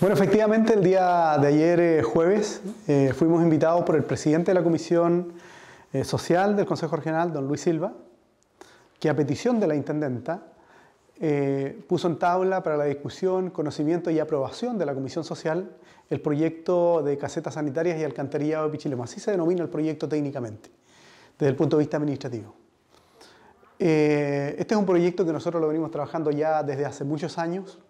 Bueno, efectivamente el día de ayer eh, jueves eh, fuimos invitados por el presidente de la Comisión eh, Social del Consejo Regional, don Luis Silva, que a petición de la Intendenta puso en tabla para la discusión, conocimiento y aprobación de la Comisión Social el proyecto de casetas sanitarias y alcantarillado de Pichilema, Así se denomina el proyecto técnicamente, desde el punto de vista administrativo. este es un proyecto que nosotros lo venimos trabajando ya desde hace muchos años.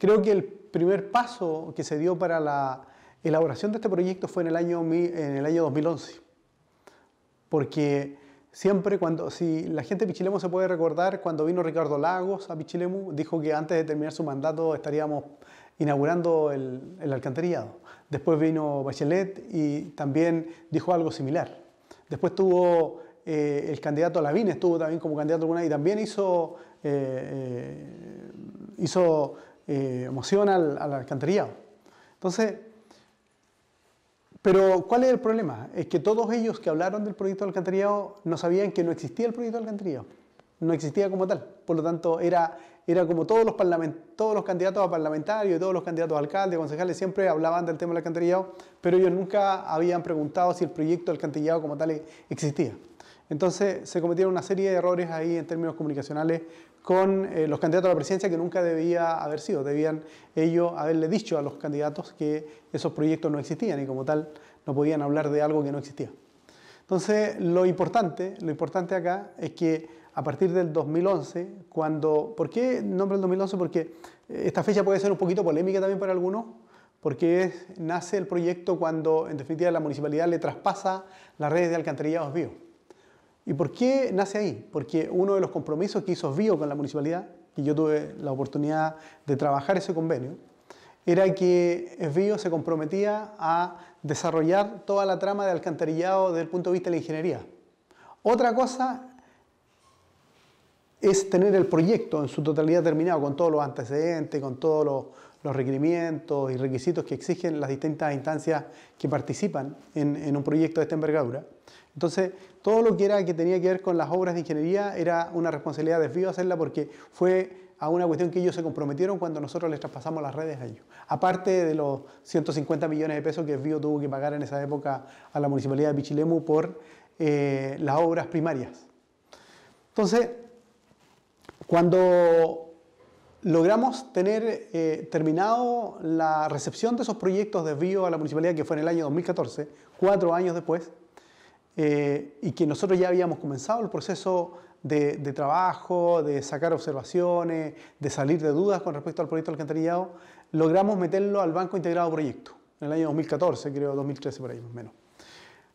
Creo que el primer paso que se dio para la elaboración de este proyecto fue en el año, en el año 2011. Porque siempre cuando, si la gente de Pichilemu se puede recordar, cuando vino Ricardo Lagos a Pichilemu, dijo que antes de terminar su mandato estaríamos inaugurando el, alcantarillado. Después vino Bachelet y también dijo algo similar. Después tuvo eh, el candidato Lavín, estuvo también como candidato alguna y también hizo, eh, eh, hizo eh, emociona al, alcantarillado. Entonces, pero ¿cuál es el problema? Es que todos ellos que hablaron del proyecto de alcantarillado no sabían que no existía el proyecto de alcantarillado, no existía como tal. Por lo tanto, era, era como todos los, todos los candidatos a parlamentarios, todos los candidatos a alcaldes, concejales, siempre hablaban del tema del alcantarillado, pero ellos nunca habían preguntado si el proyecto de alcantarillado como tal existía. Entonces se cometieron una serie de errores ahí en términos comunicacionales con eh, los candidatos a la presidencia que nunca debía haber sido. Debían ellos haberle dicho a los candidatos que esos proyectos no existían y como tal no podían hablar de algo que no existía. Entonces lo importante, lo importante acá es que a partir del 2011, cuando... ¿Por qué nombro el 2011? Porque eh, esta fecha puede ser un poquito polémica también para algunos, porque nace el proyecto cuando en definitiva la municipalidad le traspasa las redes de alcantarillados vivos ¿Y por qué nace ahí? Porque uno de los compromisos que hizo Bio con la municipalidad, y yo tuve la oportunidad de trabajar ese convenio, era que Esvío se comprometía a desarrollar toda la trama de alcantarillado desde el punto de vista de la ingeniería. Otra cosa es tener el proyecto en su totalidad terminado, con todos los antecedentes, con todos los, requerimientos y requisitos que exigen las distintas instancias que participan en un proyecto de esta envergadura. Entonces, todo lo que era que tenía que ver con las obras de ingeniería era una responsabilidad de desvío hacerla porque fue a una cuestión que ellos se comprometieron cuando nosotros les traspasamos las redes a ellos. Aparte de los 150 millones de pesos que Desvío tuvo que pagar en esa época a la municipalidad de Pichilemu por eh, las obras primarias. Entonces, cuando logramos tener eh, terminado la recepción de esos proyectos de desvío a la municipalidad, que fue en el año 2014, cuatro años después, eh, y que nosotros ya habíamos comenzado el proceso de, trabajo, de sacar observaciones, de salir de dudas con respecto al proyecto alcantarillado, logramos meterlo al Banco Integrado Proyecto, en el año 2014, creo, 2013 por ahí más o menos.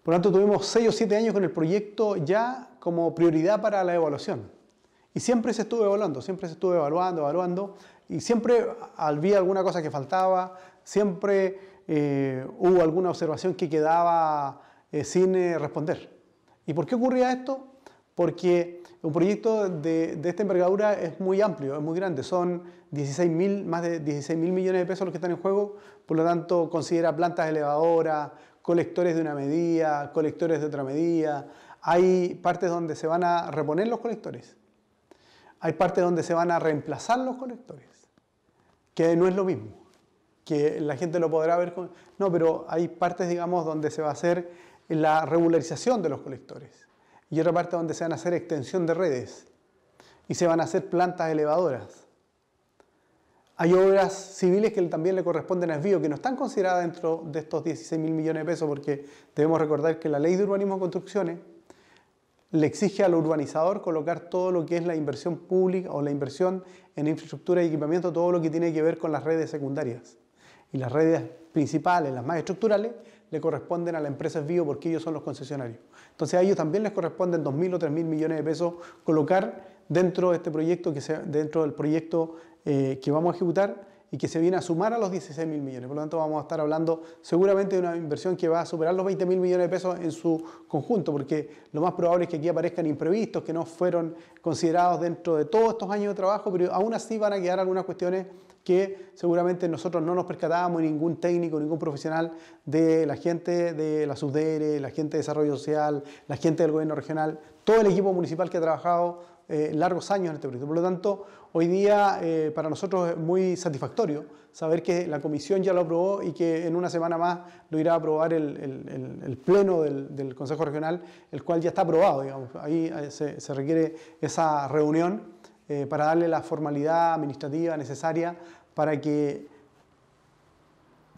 Por lo tanto, tuvimos 6 o 7 años con el proyecto ya como prioridad para la evaluación. Y siempre se estuvo evaluando, siempre se estuvo evaluando, evaluando, y siempre había alguna cosa que faltaba, siempre eh, hubo alguna observación que quedaba eh, sin eh, responder. ¿Y por qué ocurría esto? Porque un proyecto de, esta envergadura es muy amplio, es muy grande, son 16 más de 16 mil millones de pesos los que están en juego, por lo tanto considera plantas elevadoras, colectores de una medida, colectores de otra medida, hay partes donde se van a reponer los colectores, hay partes donde se van a reemplazar los colectores, que no es lo mismo, que la gente lo podrá ver, con... no, pero hay partes, digamos, donde se va a hacer la regularización de los colectores y otra parte donde se van a hacer extensión de redes y se van a hacer plantas elevadoras. Hay obras civiles que también le corresponden a Esbío que no están consideradas dentro de estos 16 mil millones de pesos porque debemos recordar que la ley de urbanismo y construcciones le exige al urbanizador colocar todo lo que es la inversión pública o la inversión en infraestructura y equipamiento, todo lo que tiene que ver con las redes secundarias. Y las redes principales, las más estructurales, le corresponden a la empresa Vivo porque ellos son los concesionarios. Entonces a ellos también les corresponden 2.000 o 3.000 millones de pesos colocar dentro de este proyecto, que dentro del proyecto eh, que vamos a ejecutar y que se viene a sumar a los 16.000 millones. Por lo tanto, vamos a estar hablando seguramente de una inversión que va a superar los 20.000 millones de pesos en su conjunto, porque lo más probable es que aquí aparezcan imprevistos que no fueron considerados dentro de todos estos años de trabajo, pero aún así van a quedar algunas cuestiones que seguramente nosotros no nos percatábamos, ningún técnico, ningún profesional de la gente de la SUDERE, la gente de Desarrollo Social, la gente del gobierno regional, todo el equipo municipal que ha trabajado eh, largos años en este proyecto. Por lo tanto, hoy día eh, para nosotros es muy satisfactorio saber que la comisión ya lo aprobó y que en una semana más lo irá a aprobar el, pleno del, Consejo Regional, el cual ya está aprobado, digamos. Ahí eh, se requiere esa reunión eh, para darle la formalidad administrativa necesaria para que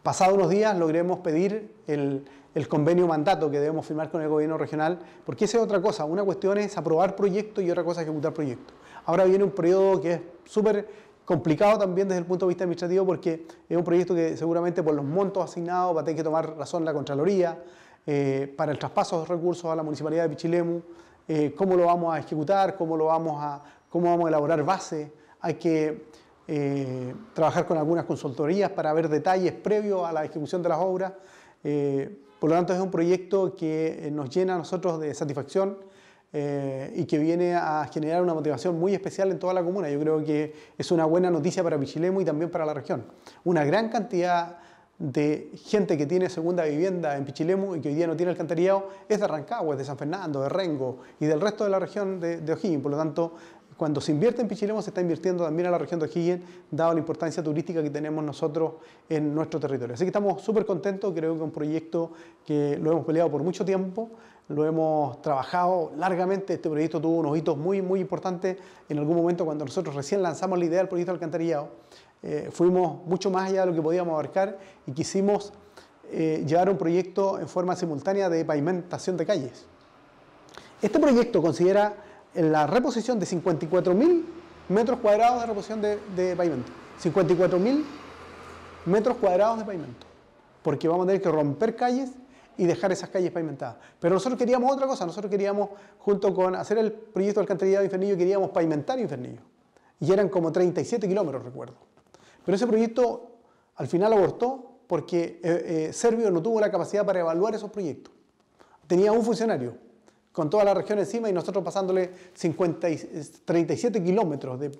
pasados unos días logremos pedir el, el, convenio mandato que debemos firmar con el gobierno regional, porque esa es otra cosa. Una cuestión es aprobar proyecto y otra cosa es ejecutar proyecto Ahora viene un periodo que es súper complicado también desde el punto de vista administrativo porque es un proyecto que seguramente por los montos asignados va a tener que tomar razón la Contraloría eh, para el traspaso de recursos a la Municipalidad de Pichilemu, eh, cómo lo vamos a ejecutar, cómo lo vamos a cómo vamos a elaborar base, hay que eh, trabajar con algunas consultorías para ver detalles previos a la ejecución de las obras. Eh, por lo tanto, es un proyecto que eh, nos llena a nosotros de satisfacción y que viene a generar una motivación muy especial en toda la comuna. Yo creo que es una buena noticia para Pichilemu y también para la región. Una gran cantidad de gente que tiene segunda vivienda en Pichilemu y que hoy día no tiene alcantarillado es de Rancagua, de San Fernando, de Rengo y del resto de la región de, de O'Higgins. Por lo tanto, cuando se invierte en Pichilemu se está invirtiendo también a la región de O'Higgins, dado la importancia turística que tenemos nosotros en nuestro territorio. Así que estamos súper contentos, creo que es un proyecto que lo hemos peleado por mucho tiempo, lo hemos trabajado largamente, este proyecto tuvo unos hitos muy, muy importantes en algún momento cuando nosotros recién lanzamos la idea del proyecto alcantarillado, eh, fuimos mucho más allá de lo que podíamos abarcar y quisimos eh, llevar un proyecto en forma simultánea de pavimentación de calles. Este proyecto considera en la reposición de 54.000 metros cuadrados de reposición de, pavimento. 54.000 metros cuadrados de pavimento. Porque vamos a tener que romper calles y dejar esas calles pavimentadas. Pero nosotros queríamos otra cosa, nosotros queríamos, junto con hacer el proyecto de alcantarillado de Infernillo, queríamos pavimentar Infernillo. Y eran como 37 kilómetros, recuerdo. Pero ese proyecto al final abortó porque eh, eh, Servio no tuvo la capacidad para evaluar esos proyectos. Tenía un funcionario, con toda la región encima y nosotros pasándole 37 kilómetros de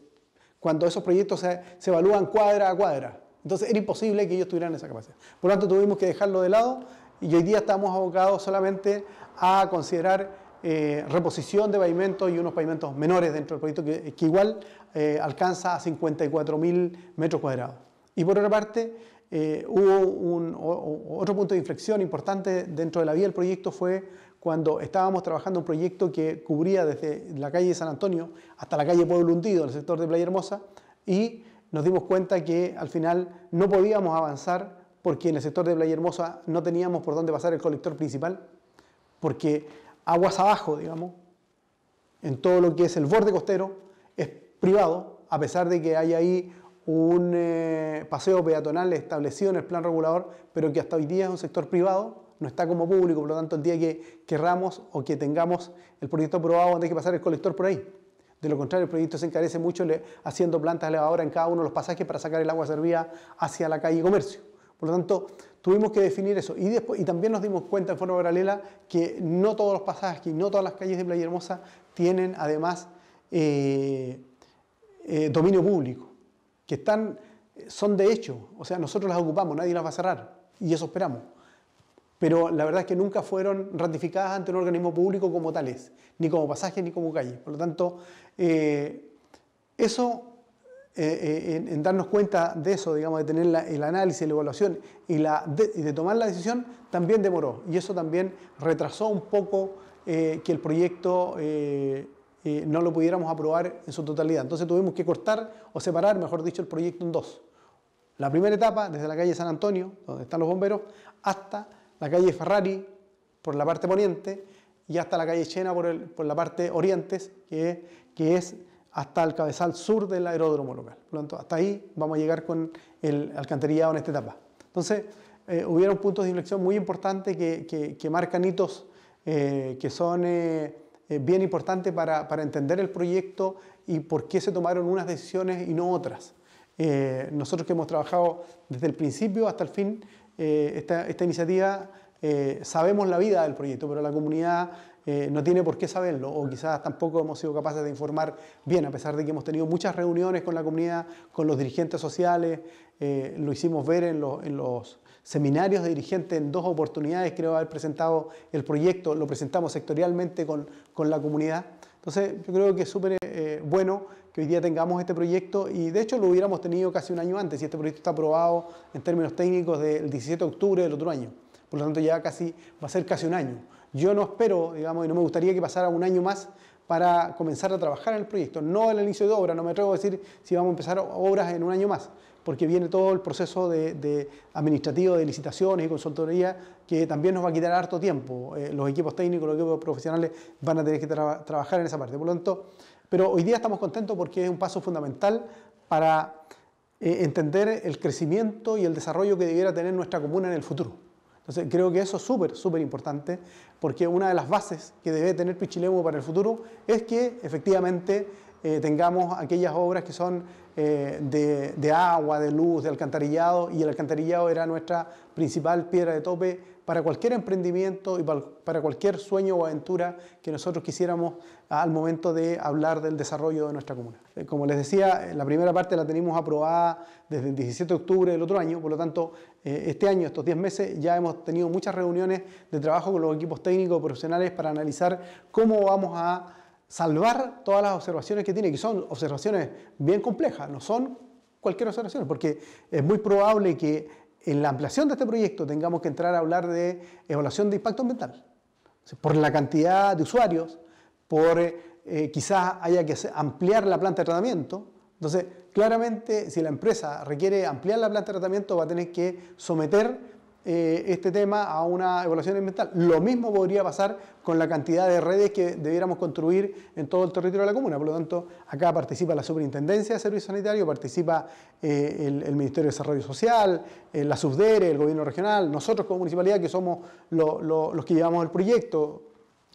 cuando esos proyectos se, evalúan cuadra a cuadra. Entonces era imposible que ellos tuvieran esa capacidad. Por lo tanto tuvimos que dejarlo de lado y hoy día estamos abocados solamente a considerar eh, reposición de pavimentos y unos pavimentos menores dentro del proyecto que, igual eh, alcanza a 54.000 metros cuadrados. Y por otra parte, eh, hubo otro punto de inflexión importante dentro de la vía del proyecto fue cuando estábamos trabajando un proyecto que cubría desde la calle San Antonio hasta la calle Pueblo Hundido, el sector de Playa Hermosa, y nos dimos cuenta que al final no podíamos avanzar porque en el sector de Playa Hermosa no teníamos por dónde pasar el colector principal, porque aguas abajo, digamos, en todo lo que es el borde costero, es privado, a pesar de que hay ahí un eh, paseo peatonal establecido en el plan regulador, pero que hasta hoy día es un sector privado, no está como público, por lo tanto el día que querramos o que tengamos el proyecto aprobado, hay que pasar el colector por ahí. De lo contrario, el proyecto se encarece mucho haciendo plantas elevadoras en cada uno de los pasajes para sacar el agua servida hacia la calle comercio. Por lo tanto, tuvimos que definir eso. Y, también nos dimos cuenta en forma paralela que no todos los pasajes y no todas las calles de Playa Hermosa tienen además eh, eh, dominio público están, eh, son de hecho, o sea, nosotros las ocupamos, nadie las va a cerrar, y eso esperamos. Pero la verdad es que nunca fueron ratificadas ante un organismo público como tales, ni como pasaje ni como calle. Por lo tanto, eh, eso, eh, en, darnos cuenta de eso, digamos, de tener el análisis, la evaluación y, la, de, tomar la decisión, también demoró. Y eso también retrasó un poco que el proyecto eh, no lo pudiéramos aprobar en su totalidad. Entonces tuvimos que cortar o separar, mejor dicho, el proyecto en dos. La primera etapa, desde la calle San Antonio, donde están los bomberos, hasta la calle Ferrari, por la parte poniente, y hasta la calle Chena, por, el, por la parte oriente, que, que es hasta el cabezal sur del aeródromo local. Por lo tanto, hasta ahí vamos a llegar con el alcantarillado en esta etapa. Entonces, eh, hubieron puntos de inflexión muy importantes que, marcan hitos eh, que son eh, bien importante para, para, entender el proyecto y por qué se tomaron unas decisiones y no otras. Eh, nosotros que hemos trabajado desde el principio hasta el fin eh, esta, esta, iniciativa, sabemos la vida del proyecto, pero la comunidad no tiene por qué saberlo o quizás tampoco hemos sido capaces de informar bien, a pesar de que hemos tenido muchas reuniones con la comunidad, con los dirigentes sociales, lo hicimos ver en, los, seminarios de dirigentes en dos oportunidades, creo haber presentado el proyecto, lo presentamos sectorialmente con, la comunidad. Entonces, yo creo que es súper eh, bueno que hoy día tengamos este proyecto y de hecho lo hubiéramos tenido casi un año antes y este proyecto está aprobado en términos técnicos del 17 de octubre del otro año. Por lo tanto, ya casi va a ser casi un año. Yo no espero, digamos, y no me gustaría que pasara un año más para comenzar a trabajar en el proyecto. No al inicio de obra, no me atrevo a decir si vamos a empezar obras en un año más, porque viene todo el proceso de, administrativo de licitaciones y consultoría que también nos va a quitar harto tiempo. Eh, los equipos técnicos, los equipos profesionales van a tener que trabajar en esa parte. Por pero hoy día estamos contentos porque es un paso fundamental para eh, entender el crecimiento y el desarrollo que debiera tener nuestra comuna en el futuro. Entonces creo que eso es súper, súper importante porque una de las bases que debe tener Pichilemu para el futuro es que efectivamente eh, tengamos aquellas obras que son eh, de, agua, de luz, de alcantarillado, y el alcantarillado era nuestra principal piedra de tope para cualquier emprendimiento y para, cualquier sueño o aventura que nosotros quisiéramos al momento de hablar del desarrollo de nuestra comuna. Eh, como les decía, la primera parte la tenemos aprobada desde el 17 de octubre del otro año, por lo tanto, este año, estos 10 meses, ya hemos tenido muchas reuniones de trabajo con los equipos técnicos profesionales para analizar cómo vamos a salvar todas las observaciones que tiene, que son observaciones bien complejas, no son cualquier observación, porque es muy probable que en la ampliación de este proyecto tengamos que entrar a hablar de evaluación de impacto ambiental, por la cantidad de usuarios, por eh, quizás haya que ampliar la planta de tratamiento. Entonces, claramente, si la empresa requiere ampliar la planta de tratamiento, va a tener que someter eh, este tema a una evaluación ambiental. Lo mismo podría pasar con la cantidad de redes que debiéramos construir en todo el territorio de la comuna. Por lo tanto, acá participa la Superintendencia de servicios sanitarios participa eh, el, Ministerio de Desarrollo Social, eh, la SUBDERE, el Gobierno Regional, nosotros como municipalidad que somos los que llevamos el proyecto,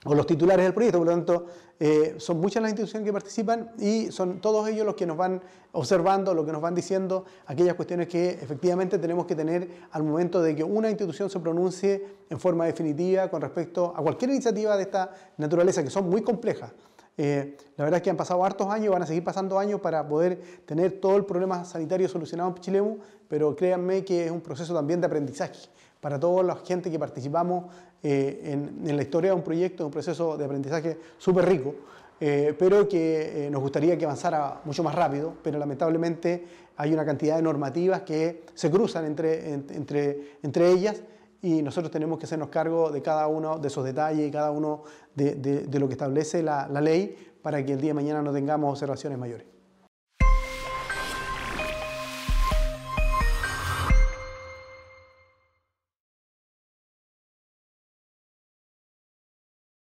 o los titulares del proyecto, por lo tanto, eh, son muchas las instituciones que participan y son todos ellos los que nos van observando, los que nos van diciendo aquellas cuestiones que efectivamente tenemos que tener al momento de que una institución se pronuncie en forma definitiva con respecto a cualquier iniciativa de esta naturaleza, que son muy complejas. Eh, la verdad es que han pasado hartos años, van a seguir pasando años para poder tener todo el problema sanitario solucionado en Pichilemu, pero créanme que es un proceso también de aprendizaje para toda la gente que participamos eh, en, la historia de un proyecto, un proceso de aprendizaje súper rico, eh, pero que eh, nos gustaría que avanzara mucho más rápido, pero lamentablemente hay una cantidad de normativas que se cruzan entre, entre, entre ellas y nosotros tenemos que hacernos cargo de cada uno de esos detalles y cada uno de, lo que establece la, la ley para que el día de mañana no tengamos observaciones mayores.